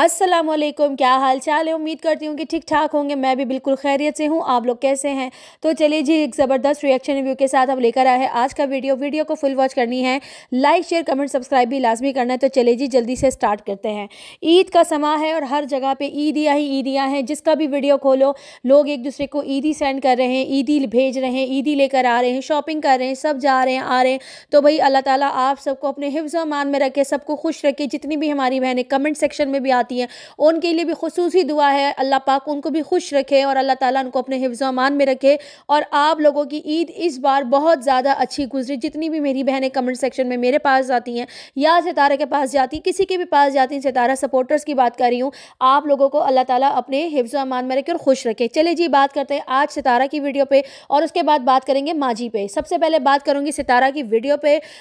अस्सलाम वालेकुम क्या हाल चाल है उम्मीद करती हूँ कि ठीक ठाक होंगे मैं भी बिल्कुल खैरियत से हूँ आप लोग कैसे हैं तो चलिए जी एक ज़बरदस्त रिएक्शन रिव्यू के साथ अब लेकर आए हैं आज का वीडियो वीडियो को फुल वॉच करनी है लाइक शेयर कमेंट सब्सक्राइब भी लाजमी करना है तो चलिए जी जल्दी से स्टार्ट करते हैं ईद का समा है और हर जगह पर ईदियाँ ही ईदियाँ हैं जिसका भी वीडियो खोलो लोग एक दूसरे को ईदी सेंड कर रहे हैं ईदी भेज रहे हैं ईदी लेकर आ रहे हैं शॉपिंग कर रहे हैं सब जा रहे हैं आ रहे हैं तो भाई अल्लाह ताली आप सबको अपने हिफ्ज़ मान में रखे सबको खुश रखे जितनी भी हमारी बहनें कमेंट सेक्शन में भी आती हैं उनके लिए भी खसूस दुआ है अल्लाह पाक उनको भी खुश रखे और अल्लाह ताली उनको अपने हिफ्ज़मान में रखे और आप लोगों की ईद इस बार बहुत ज़्यादा अच्छी गुजरी जितनी भी मेरी बहनें कमेंट सेक्शन में मेरे पास जाती हैं या सितारा के पास जाती हैं किसी के भी पास जाती हैं सितारा सपोर्टर्स की बात कर रही हूँ आप लोगों को अल्लाह ताला अपने हिफ्ज़मान में रखे और खुश रखे चले जी बात करते हैं आज सितारा की वीडियो पे और उसके बाद बात करेंगे माजी पे सबसे पहले बात करूँगी सितारा की वीडियो पर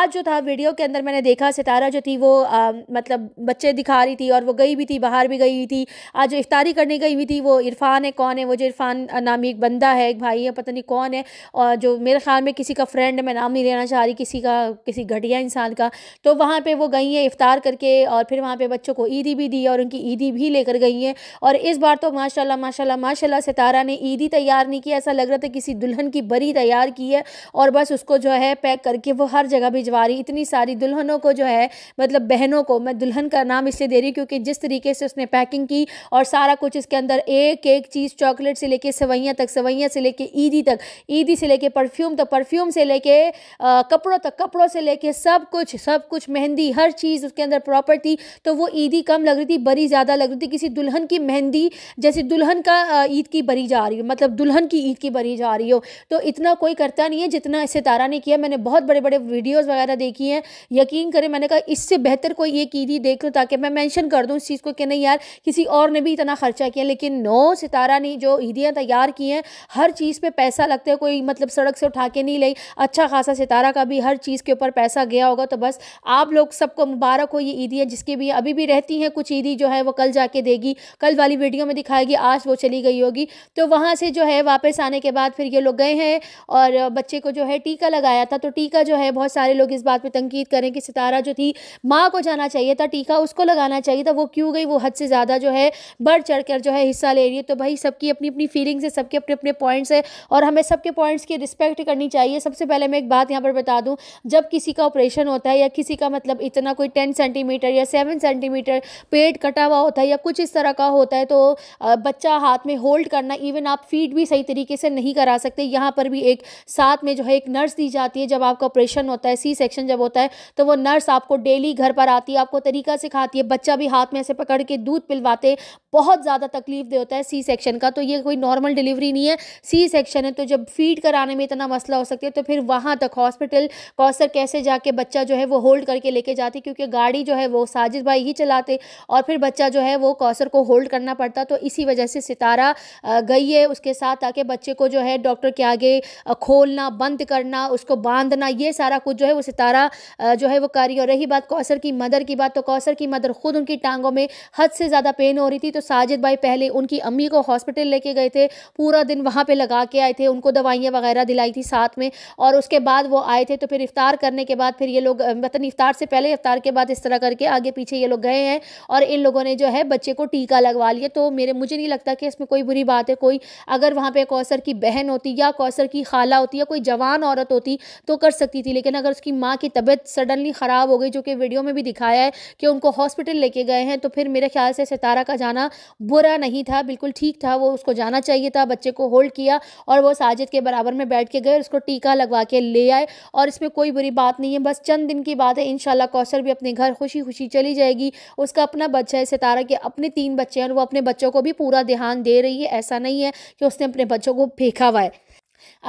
आज जो था वीडियो के अंदर मैंने देखा सितारा जो थी वो आ, मतलब बच्चे दिखा रही थी थी और वो गई भी थी बाहर भी गई हुई थी आज जो इफ्तारी करने गई हुई थी वो इरफान है कौन है वो जो इरफान नामी एक बंदा है एक भाई है पता नहीं कौन है और जो मेरे ख्याल में किसी का फ्रेंड है मैं नाम नहीं लेना चाह रही किसी का किसी घटिया इंसान का तो वहाँ पर वो गई हैं इफ़ार करके और फिर वहाँ पर बच्चों को ईदी भी दी और उनकी ईदी भी लेकर गई हैं और इस बार तो माशा माशा माशा सितारा ने ईदी तैयार नहीं की ऐसा लग रहा था किसी दुल्हन की बरी तैयार की है और बस उसको जो है पैक करके वो हर जगह भिजवा रही इतनी सारी दुल्हनों को जो है मतलब बहनों को मैं दुल्हन का नाम इसलिए दे रही क्योंकि जिस तरीके से उसने पैकिंग की और सारा कुछ इसके अंदर एक एक चीज़ चॉकलेट से लेके सवैया तक सवैया से लेके ईदी तक ईदी से लेके परफ्यूम तक परफ्यूम से लेके कपड़ों तक कपड़ों से लेके सब कुछ सब कुछ मेहंदी हर चीज़ उसके अंदर प्रॉपर थी तो वो ईदी कम लग रही थी बरी ज़्यादा लग रही थी किसी दुल्हन की मेहंदी जैसे दुल्हन का ईद की बरी जा रही हो मतलब दुल्हन की ईद की बरी जा रही हो तो इतना कोई करता नहीं है जितना इसे तारा ने किया मैंने बहुत बड़े बड़े वीडियोज़ वगैरह देखी हैं यकीन करें मैंने कहा इससे बेहतर कोई एक ईदी देख लो ताकि मैं मैंशन कर दूँ इस चीज़ को कि नहीं यार किसी और ने भी इतना ख़र्चा किया लेकिन नौ सितारा ने जो ईदियाँ तैयार की हैं हर चीज़ पर पैसा लगता है कोई मतलब सड़क से उठा के नहीं लाई अच्छा खासा सितारा का भी हर चीज़ के ऊपर पैसा गया होगा तो बस आप लोग सबको मुबारक हो ये ईदियाँ जिसके भी अभी भी रहती हैं कुछ ईदी जो है वो कल जाके देगी कल वाली वीडियो में दिखाएगी आज वो चली गई होगी तो वहाँ से जो है वापस आने के बाद फिर ये लोग गए हैं और बच्चे को जो है टीका लगाया था तो टीका जो है बहुत सारे लोग इस बात पर तनकीद करें कि सितारा जो थी माँ को जाना चाहिए था टीका उसको लगाना चाहिए चाहिए था वो क्यों गई वो हद से ज़्यादा जो है बढ़ चढ़ कर जो है हिस्सा ले रही है तो भाई सबकी अपनी अपनी फीलिंग्स है सबके अपने अपने पॉइंट्स है और हमें सबके पॉइंट्स की रिस्पेक्ट करनी चाहिए सबसे पहले मैं एक बात यहाँ पर बता दूँ जब किसी का ऑपरेशन होता है या किसी का मतलब इतना कोई टेन सेंटीमीटर या सेवन सेंटीमीटर पेट कटा हुआ होता है या कुछ इस तरह का होता है तो बच्चा हाथ में होल्ड करना इवन आप फीड भी सही तरीके से नहीं करा सकते यहाँ पर भी एक साथ में जो है एक नर्स दी जाती है जब आपका ऑपरेशन होता है सी सेक्शन जब होता है तो वो नर्स आपको डेली घर पर आती है आपको तरीका सिखाती है बच्चा भी हाथ में ऐसे पकड़ के दूध पिलवाते बहुत ज़्यादा तकलीफ दे होता है सी सेक्शन का तो ये कोई नॉर्मल डिलीवरी नहीं है सी सेक्शन है तो जब फीड कराने में इतना मसला हो सकता है तो फिर वहाँ तक हॉस्पिटल कौसर कैसे जाके बच्चा जो है वो होल्ड करके लेके जाती क्योंकि गाड़ी जो है वो साजिद भाई ही चलाते और फिर बच्चा जो है वो कौसर को होल्ड करना पड़ता तो इसी वजह से सितारा गई है उसके साथ ताकि बच्चे को जो है डॉक्टर के आगे खोलना बंद करना उसको बांधना ये सारा कुछ जो है वो सितारा जो है वो करी और रही बात कौसर की मदर की बात तो कौसर की मदर ख़ुद उनकी टांगों में हद से ज़्यादा पेन हो रही थी तो साजिद भाई पहले उनकी अम्मी को हॉस्पिटल लेके गए थे पूरा दिन वहाँ पर लगा के आए थे उनको दवाइयाँ वगैरह दिलाई थी साथ में और उसके बाद वो आए थे तो फिर इफ्तार करने के बाद फिर ये लोग मतलब इफ्तार से पहले इफ्तार के बाद इस तरह करके आगे पीछे ये लोग गए हैं और इन लोगों ने जो है बच्चे को टीका लगवा लिया तो मेरे मुझे नहीं लगता कि इसमें कोई बुरी बात है कोई अगर वहाँ पे कौसर की बहन होती या कौसर की खाला होती या कोई जवान औरत होती तो कर सकती थी लेकिन अगर उसकी माँ की तबीयत सडनली ख़राब हो गई जो कि वीडियो में भी दिखाया है कि उनको हॉस्पिटल लेके लेके गए हैं तो फिर मेरे ख्याल से सितारा का जाना बुरा नहीं था बिल्कुल ठीक था वो उसको जाना चाहिए था बच्चे को होल्ड किया और वो साजिद के बराबर में बैठ के गए और उसको टीका लगवा के ले आए और इसमें कोई बुरी बात नहीं है बस चंद दिन की बात है इन कौशल भी अपने घर खुशी खुशी चली जाएगी उसका अपना बच्चा है सितारा के अपने तीन बच्चे हैं और वो अपने बच्चों को भी पूरा ध्यान दे रही है ऐसा नहीं है कि उसने अपने बच्चों को फेंका हुआ है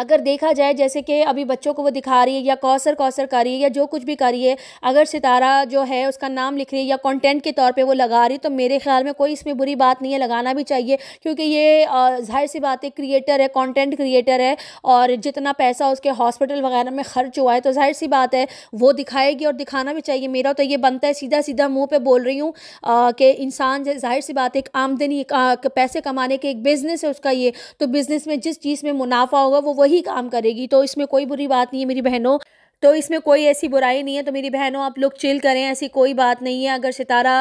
अगर देखा जाए जैसे कि अभी बच्चों को वो दिखा रही है या कौसर कौसर कर रही है या जो कुछ भी कर रही है अगर सितारा जो है उसका नाम लिख रही है या कॉन्टेंट के तौर पर वो लगा रही तो मेरे ख्याल में कोई इसमें बुरी बात नहीं है लगाना भी चाहिए क्योंकि ये जाहिर सी बात है क्रिएटर है कॉन्टेंट क्रिएटर है और जितना पैसा उसके हॉस्पिटल वगैरह में खर्च हुआ है तो जाहिर सी बात है वो दिखाएगी और दिखाना भी चाहिए मेरा तो ये बनता है सीधा सीधा मुंह पे बोल रही हूँ कि इंसान जाहिर सी बात एक आमदनी पैसे कमाने के एक बिज़नेस है उसका ये तो बिज़नेस में जिस चीज़ में मुनाफा होगा वो वही काम करेगी तो इसमें कोई बुरी बात नहीं है मेरी बहनों तो इसमें कोई ऐसी बुराई नहीं है तो मेरी बहनों आप लोग चिल करें ऐसी कोई बात नहीं है अगर सितारा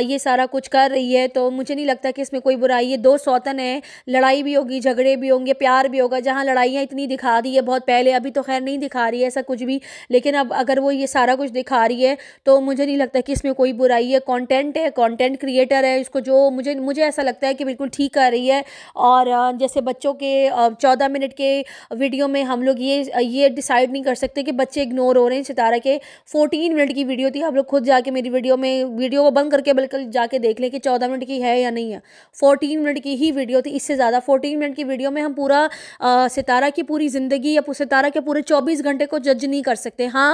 ये सारा कुछ कर रही है तो मुझे नहीं लगता कि इसमें कोई बुराई है दो सौतन है लड़ाई भी होगी झगड़े भी होंगे प्यार भी होगा जहाँ लड़ाइयाँ इतनी दिखा दी है बहुत पहले अभी तो खैर नहीं दिखा रही है ऐसा कुछ भी लेकिन अब अगर वो ये सारा कुछ दिखा रही है तो मुझे नहीं लगता कि इसमें कोई बुराई है कॉन्टेंट है कॉन्टेंट क्रिएटर है इसको जो मुझे मुझे ऐसा लगता है कि बिल्कुल ठीक कर रही है और जैसे बच्चों के चौदह मिनट के वीडियो में हम लोग ये ये डिसाइड नहीं कर सकते कि बच्चे इग्नोर हो रहे हैं सितारा के फोर्टीन मिनट की वीडियो थी आप लोग खुद जाके मेरी वीडियो में वीडियो को बंद करके बिल्कुल जाके देख लें कि चौदह मिनट की है या नहीं है फोर्टीन मिनट की ही वीडियो थी इससे ज़्यादा फोर्टीन मिनट की वीडियो में हम पूरा आ, सितारा की पूरी ज़िंदगी या सितारा के पूरे चौबीस घंटे को जज नहीं कर सकते हाँ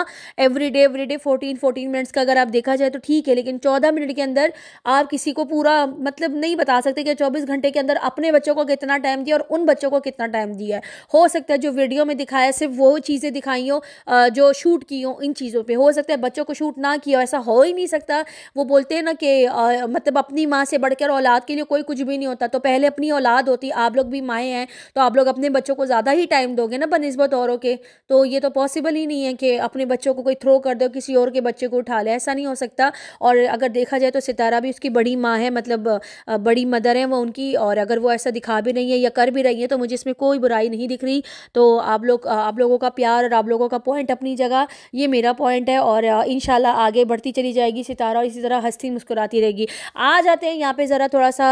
every day every day fourteen fourteen minutes का अगर आप देखा जाए तो ठीक है लेकिन चौदह मिनट के अंदर आप किसी को पूरा मतलब नहीं बता सकते कि चौबीस घंटे के अंदर अपने बच्चों को कितना टाइम दिया और उन बच्चों को कितना टाइम दिया है हो सकता है जो वीडियो में दिखाया सिर्फ वो चीज़ें दिखाई हो जो जो शूट की हो इन चीज़ों पे हो सकता है बच्चों को शूट ना किया ऐसा हो ही नहीं सकता वो बोलते हैं ना कि मतलब अपनी माँ से बढ़कर औलाद के लिए कोई कुछ भी नहीं होता तो पहले अपनी औलाद होती आप लोग भी माएँ हैं तो आप लोग अपने बच्चों को ज़्यादा ही टाइम दोगे ना बनस्बत औरों के तो ये तो पॉसिबल ही नहीं है कि अपने बच्चों को कोई थ्रो कर दो किसी और के बच्चे को उठा ले ऐसा नहीं हो सकता और अगर देखा जाए तो सितारा भी उसकी बड़ी माँ है मतलब बड़ी मदर है वो उनकी और अगर वो ऐसा दिखा भी रही है या कर भी रही है तो मुझे इसमें कोई बुराई नहीं दिख रही तो आप लोग आप लोगों का प्यार और आप लोगों का पॉइंट अपनी अपनी जगह ये मेरा पॉइंट है और इन आगे बढ़ती चली जाएगी सितारा और इसी तरह हस्ती मुस्कुराती रहेगी आ जाते हैं यहाँ पे ज़रा थोड़ा सा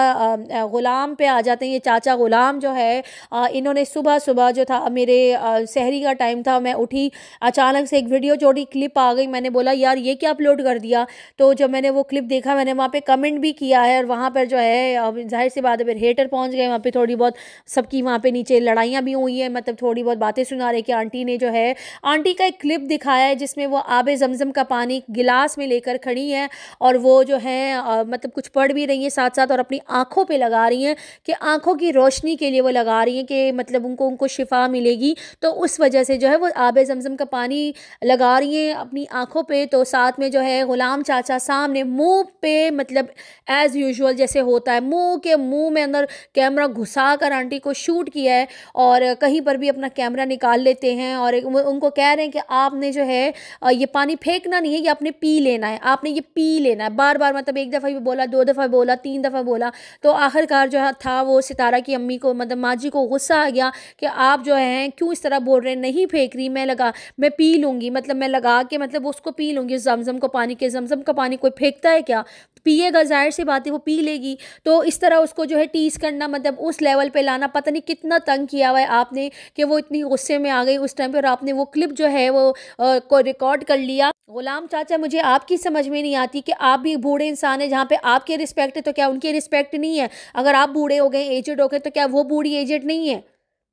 ग़ुलाम पे आ जाते हैं ये चाचा ग़ुलाम जो है इन्होंने सुबह सुबह जो था मेरे शहरी का टाइम था मैं उठी अचानक से एक वीडियो जोड़ी क्लिप आ गई मैंने बोला यार ये क्या अपलोड कर दिया तो जब मैंने वो क्लिप देखा मैंने वहाँ पर कमेंट भी किया है और वहाँ पर जो है जाहिर सी बात है फिर हेटर पहुँच गए वहाँ पर थोड़ी बहुत सबकी वहाँ पर नीचे लड़ाइयाँ भी हुई हैं मतलब थोड़ी बहुत बातें सुना रहे कि आंटी ने जो है आंटी का एक क्लिप दिखाया है जिसमें वो आब जमज़म का पानी गिलास में लेकर खड़ी हैं और वो जो हैं मतलब कुछ पढ़ भी रही हैं साथ साथ और अपनी आँखों पर लगा रही हैं कि आँखों की रोशनी के लिए वो लगा रही हैं कि मतलब उनको उनको शिफा मिलेगी तो उस वजह से जो है वो आब जमज़म का पानी लगा रही हैं अपनी आँखों पर तो साथ में जो है ग़ुलाम चाचा सामने मुँह पे मतलब एज़ यूजल जैसे होता है मुँह के मुँह में अंदर कैमरा घुसा कर आंटी को शूट किया है और कहीं पर भी अपना कैमरा निकाल लेते हैं और उनको कह रहे हैं कि आपने जो है ये पानी फेंकना नहीं है ये आपने पी लेना है आपने ये पी लेना है बार बार मतलब एक दफ़ा भी बोला दो दफ़ा बोला तीन दफ़ा बोला तो आखिरकार जो है था वो सितारा की अम्मी को मतलब माँ जी को गुस्सा आ गया कि आप जो है क्यों इस तरह बोल रहे हैं नहीं फेंक रही मैं लगा मैं पी लूँगी मतलब मैं लगा के मतलब उसको पी लूँगी जमजम को पानी के जमजम का पानी कोई फेंकता है क्या पिएगा जाहिर सी बात है वो पी लेगी तो इस तरह उसको जो है टीस करना मतलब उस लेवल पे लाना पता नहीं कितना तंग किया हुआ है आपने कि वो इतनी गुस्से में आ गई उस टाइम पे और आपने वो क्लिप जो है वो आ, को रिकॉर्ड कर लिया गुलाम चाचा मुझे आपकी समझ में नहीं आती कि आप भी बूढ़े इंसान हैं जहाँ पे आपके रिस्पेक्ट है तो क्या उनके रिस्पेक्ट नहीं है अगर आप बूढ़े हो गए एजेड हो गए तो क्या वो बूढ़ी एजेड नहीं है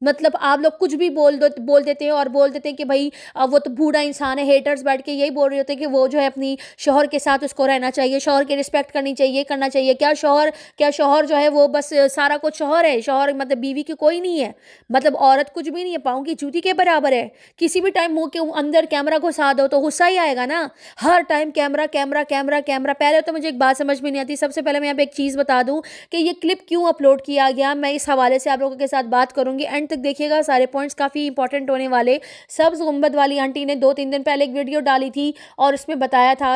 मतलब आप लोग कुछ भी बोल दो बोल देते हैं और बोल देते हैं कि भाई वो तो बूढ़ा इंसान है हेटर्स बैठ के यही बोल रहे होते हैं कि वो जो है अपनी शोहर के साथ उसको रहना चाहिए शोहर की रिस्पेक्ट करनी चाहिए करना चाहिए क्या शोहर क्या शोहर जो है वो बस सारा कुछ शोहर है शोहर मतलब बीवी की कोई नहीं है मतलब औरत कुछ भी नहीं है पाऊँ की जूती के बराबर है किसी भी टाइम मुँह के अंदर कैमरा घुसा दो तो गुस्सा ही आएगा ना हर time camera camera camera camera पहले तो मुझे एक बात समझ में नहीं आती सबसे पहले मैं आप एक चीज़ बता दूँ कि ये क्लिप क्यों अपलोड किया गया मैं इस हवाले से आप लोगों के साथ बात करूँगी एंड तक देखिएगा सारे पॉइंट्स काफ़ी इंपॉर्टेंट होने वाले सब्ज गुम्बद वाली आंटी ने दो तीन दिन पहले एक वीडियो डाली थी और उसमें बताया था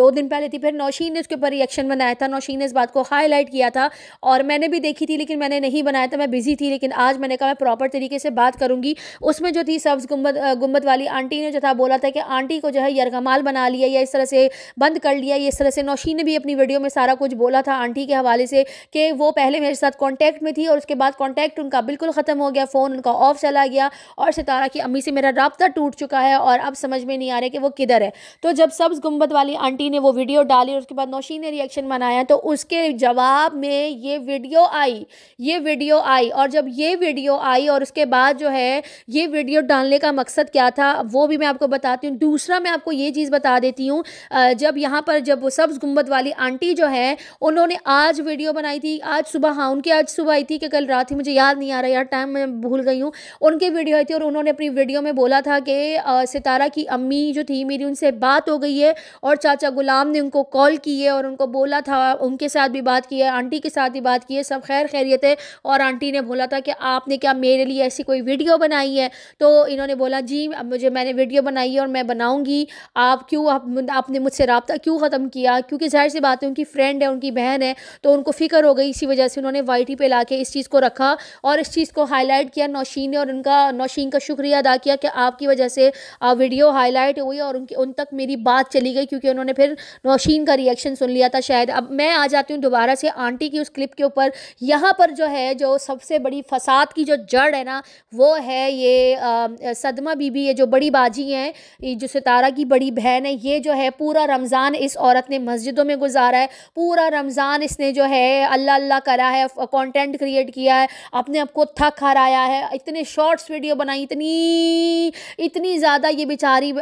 दो दिन पहले थी फिर नौशीन ने उसके ऊपर रिएक्शन बनाया था नौशीन ने इस बात को हाईलाइट किया था और मैंने भी देखी थी लेकिन मैंने नहीं बनाया था मैं बिज़ी थी लेकिन आज मैंने कहा मैं प्रॉपर तरीके से बात करूँगी उसमें जो थी सब्ज गुम्बद गुम्बद वाली आंटी ने जो था बोला था कि आंटी को जो है यरगमाल बना लिया या इस तरह से बंद कर लिया या इस तरह से नौशीन ने भी अपनी वीडियो में सारा कुछ बोला था आंटी के हवाले से कि वो पहले मेरे साथ कॉन्टैक्ट में थी और उसके बाद कॉन्टैक्ट उनका बिल्कुल ख़त्म हो गया फ़ोन उनका ऑफ चला गया और सितारा की अम्मी से मेरा रबता टूट चुका है और अब समझ में नहीं आ रहा कि वो किधर है तो जब सब्ज़ गुम्बद वाली आंटी ने वो वीडियो डाली और उसके बाद नौशी ने रिएक्शन बनाया तो उसके जवाब में ये वीडियो आई ये वीडियो आई और जब ये वीडियो आई और उसके बाद जो है ये वीडियो डालने का मकसद क्या था वो भी मैं आपको बताती हूँ दूसरा मैं आपको ये चीज़ बता देती हूँ जब यहाँ पर जब वो सब्ज़ गुम्बद वाली आंटी जो है उन्होंने आज वीडियो बनाई थी आज सुबह हाँ उनकी आज सुबह आई थी कि कल रात ही मुझे याद नहीं आ रहा यार टाइम भूल गई हूँ उनकी वीडियो आई थी और उन्होंने अपनी वीडियो में बोला था कि सितारा की अम्मी जो थी मेरी उनसे बात हो गई है और चाचा गुलाम ने उनको कॉल की है और उनको बोला था उनके साथ भी बात की है आंटी के साथ भी बात की है सब खैर खैरियत है और आंटी ने बोला था कि आपने क्या मेरे लिए ऐसी कोई वीडियो बनाई है तो इन्होंने बोला जी मुझे मैंने वीडियो बनाई है और मैं बनाऊँगी आप क्यों आप, आपने मुझसे रबता क्यों ख़त्म किया क्योंकि जाहिर सी बात है उनकी फ्रेंड है उनकी बहन है तो उनको फ़िक्र हो गई इसी वजह से उन्होंने वाई टी पे ला के इस चीज़ को रखा और इस चीज़ को हाईलाइट हाईलाइट किया नौशीन ने और उनका नौशीन का शुक्रिया अदा किया कि आपकी वजह से वीडियो हाईलाइट हुई और उनकी उन तक मेरी बात चली गई क्योंकि उन्होंने फिर नौशीन का रिएक्शन सुन लिया था शायद अब मैं आ जाती हूँ दोबारा से आंटी की उस क्लिप के ऊपर यहाँ पर जो है जो सबसे बड़ी फसाद की जो जड़ है ना वो है ये सदमा बीबी ये जो बड़ी बाजी हैं जो सितारा की बड़ी बहन है ये जो है पूरा रमज़ान इस औरत ने मस्जिदों में गुजारा है पूरा रमज़ान इसने जो है अल्लाह अल्लाह करा है कंटेंट क्रिएट किया है अपने आप को थक हराया आया है इतने शॉर्ट्स वीडियो बनाई इतनी इतनी ज़्यादा ये बेचारी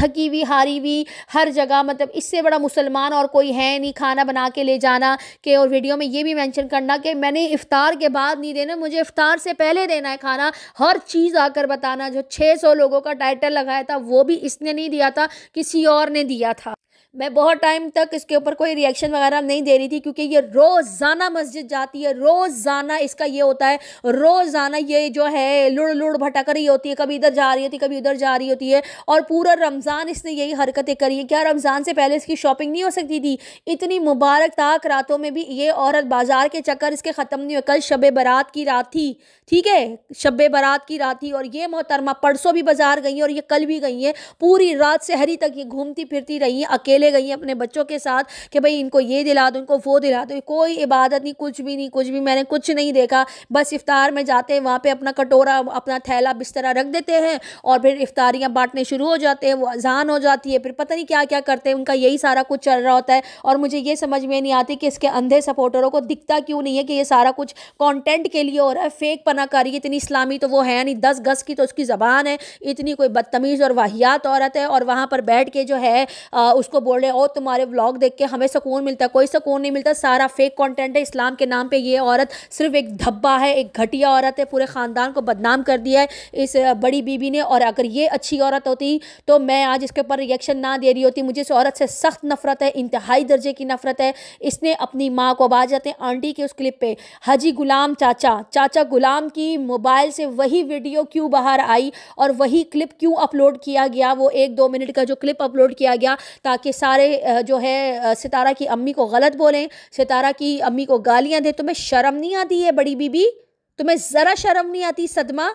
थकी हुई हारी हुई हर जगह मतलब इससे बड़ा मुसलमान और कोई है नहीं खाना बना के ले जाना के और वीडियो में ये भी मैंशन करना कि मैंने इफ़ार के बाद नहीं देना मुझे इफ़ार से पहले देना है खाना हर चीज़ आकर बताना जो छः लोगों का टाइटल लगाया था वो भी इसने नहीं दिया था किसी और ने दिया था मैं बहुत टाइम तक इसके ऊपर कोई रिएक्शन वगैरह नहीं दे रही थी क्योंकि ये रोज़ाना मस्जिद जाती है रोज़ाना इसका ये होता है रोज़ाना ये जो है लुड़ लुड़ भटक रही होती है कभी इधर जा रही होती है कभी उधर जा रही होती है और पूरा रमज़ान इसने यही हरकतें करी हैं क्या रमज़ान से पहले इसकी शॉपिंग नहीं हो सकती थी इतनी मुबारक ताक रातों में भी ये औरत बाज़ार के चक्कर इसके ख़त्म नहीं हुए कल शब बारात की रात थी ठीक है शब बारात की रात थी और ये मोहतरमा परसों भी बाज़ार गई हैं और ये कल भी गई है पूरी रात शहरी तक ये घूमती फिरती रही अकेले अकेले गई हैं अपने बच्चों के साथ कि भाई इनको ये दिला दो इनको वो दिला दो कोई इबादत नहीं कुछ भी नहीं कुछ भी मैंने कुछ नहीं देखा बस इफ्तार में जाते हैं वहाँ पर अपना कटोरा अपना थैला बिस्तरा रख देते हैं और फिर इफ्तारियाँ बांटने शुरू हो जाते हैं वो अजान हो जाती है फिर पता नहीं क्या क्या करते हैं उनका यही सारा कुछ चल रहा होता है और मुझे ये समझ में नहीं आती कि इसके अंधे सपोर्टरों को दिखता क्यों नहीं है कि ये सारा कुछ कंटेंट के लिए हो रहा है फेक पना कर इतनी इस्लामी तो वो है नहीं दस गज की तो उसकी ज़बान है इतनी कोई बदतमीज़ और वाहियात औरत है और वहाँ पर बैठ के जो है आ, उसको बोल रहे हैं और तुम्हारे व्लॉग देख के हमें सुकून मिलता है कोई सुकून नहीं मिलता सारा फेक कंटेंट है इस्लाम के नाम पे ये औरत सिर्फ एक धब्बा है एक घटिया औरत है पूरे ख़ानदान को बदनाम कर दिया है इस बड़ी बीबी ने और अगर ये अच्छी औरत होती तो मैं आज इसके ऊपर रिएक्शन ना दे रही होती मुझे इस औरत से सख्त नफरत है इंतहाई दर्जे की नफरत है इसने अपनी माँ को आवाज जाते हैं आंटी के उस क्लिप पे हजी गुलाम चाचा चाचा गुलाम की मोबाइल से वही वीडियो क्यों बाहर आई और वही क्लिप क्यों अपलोड किया गया वो एक दो मिनट का जो क्लिप अपलोड किया गया ताकि सारे जो है सितारा की अम्मी को गलत बोलें सितारा की अम्मी को गालियाँ दें तुम्हें शर्म नहीं आती है बड़ी बीबी तुम्हें ज़रा शर्म नहीं आती सदमा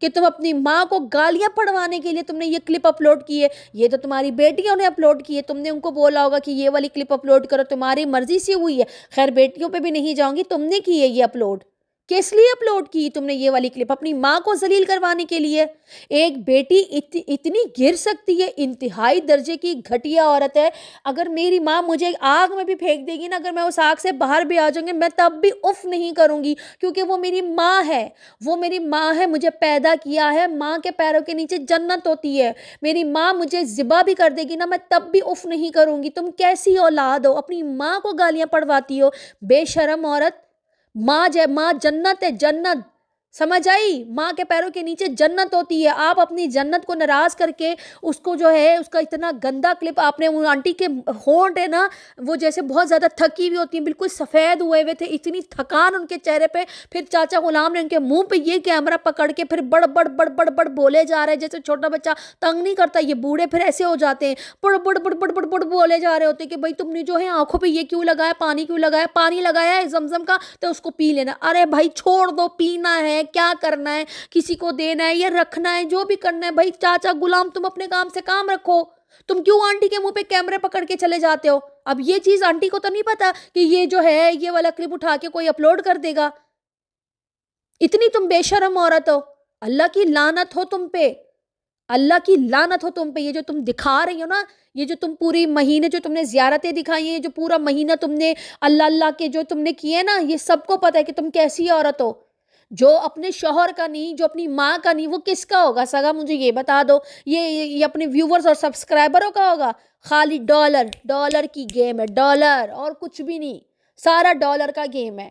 कि तुम अपनी माँ को गालियाँ पढ़वाने के लिए तुमने ये क्लिप अपलोड की है ये तो तुम्हारी बेटियों ने अपलोड की है तुमने उनको बोला होगा कि ये वाली क्लिप अपलोड करो तुम्हारी मर्ज़ी से हुई है खैर बेटियों पे भी नहीं जाऊँगी तुमने की है ये अपलोड किस लिए अपलोड की तुमने ये वाली क्लिप अपनी माँ को जलील करवाने के लिए एक बेटी इत, इतनी गिर सकती है इंतहाई दर्जे की घटिया औरत है अगर मेरी माँ मुझे आग में भी फेंक देगी ना अगर मैं उस आग से बाहर भी आ जाऊँगी मैं तब भी उफ नहीं करूँगी क्योंकि वो मेरी माँ है वो मेरी माँ है मुझे पैदा किया है माँ के पैरों के नीचे जन्नत होती है मेरी माँ मुझे ज़िबा भी कर देगी ना मैं तब भी उफ नहीं करूँगी तुम कैसी औलाद हो अपनी माँ को गालियाँ पढ़वाती हो बेशरम औरत माँ जय माँ जन्नत है जन्नत समझ आई माँ के पैरों के नीचे जन्नत होती है आप अपनी जन्नत को नाराज करके उसको जो है उसका इतना गंदा क्लिप आपने उन आंटी के होंट है ना वो जैसे बहुत ज़्यादा थकी हुई होती हैं बिल्कुल सफ़ेद हुए हुए थे इतनी थकान उनके चेहरे पे फिर चाचा गुलाम ने उनके मुंह पे ये कैमरा पकड़ के फिर बड़ बड़ बड़ बड़ बड़ बोले जा रहे हैं जैसे छोटा बच्चा तंग नहीं करता ये बूढ़े फिर ऐसे हो जाते हैं बुड़ बुड़ बुड़ बुड़ बड़ बड़ बोले जा रहे होते कि भाई तुमने जो है आंखों पर ये क्यों लगाया पानी क्यों लगाया पानी लगाया है जमजम का तो उसको पी लेना अरे भाई छोड़ दो पीना है है क्या करना है किसी को देना है या रखना है जो भी करना है भाई चाचा गुलाम तुम अपने काम से काम रखो तुम क्यों आंटी के मुंह पे कैमरे पकड़ के चले जाते हो अब ये चीज आंटी को तो नहीं पता कि ये जो है ये वाला क्लिप उठा के कोई अपलोड कर देगा इतनी तुम बेशरम औरत हो अल्लाह की लानत हो तुम पे अल्लाह की लानत हो तुम पे ये जो तुम दिखा रही हो ना ये जो तुम पूरी महीने जो तुमने ज़्यारतें दिखाई हैं जो पूरा महीना तुमने अल्लाह अल्लाह के जो तुमने किए ना ये सबको पता है कि तुम कैसी औरत हो जो अपने शोहर का नहीं जो अपनी माँ का नहीं वो किसका होगा सगा मुझे ये बता दो ये ये, ये अपने व्यूवर्स और सब्सक्राइबरों का होगा खाली डॉलर डॉलर की गेम है डॉलर और कुछ भी नहीं सारा डॉलर का गेम है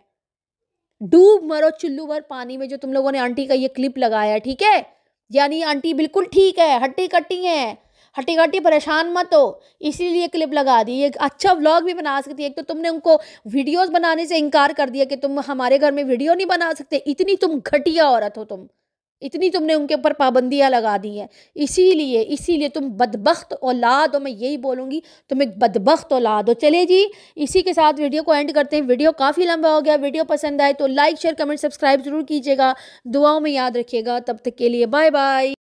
डूब मरो चुल्लू भर पानी में जो तुम लोगों ने आंटी का ये क्लिप लगाया ठीक है यानी आंटी बिल्कुल ठीक है हट्टी कट्टी है हटी घटी परेशान मत हो इसीलिए क्लिप लगा दी एक अच्छा व्लॉग भी बना सकती है एक तो तुमने उनको वीडियोस बनाने से इनकार कर दिया कि तुम हमारे घर में वीडियो नहीं बना सकते इतनी तुम घटिया औरत हो तुम इतनी तुमने उनके ऊपर पाबंदियाँ लगा दी हैं इसीलिए इसीलिए तुम बदबख्त औलाद हो मैं यही बोलूँगी तुम एक बदबख्त औलाद हो चले जी इसी के साथ वीडियो को एंड करते हैं वीडियो काफ़ी लंबा हो गया वीडियो पसंद आए तो लाइक शेयर कमेंट सब्सक्राइब ज़रूर कीजिएगा दुआओं में याद रखिएगा तब तक के लिए बाय बाय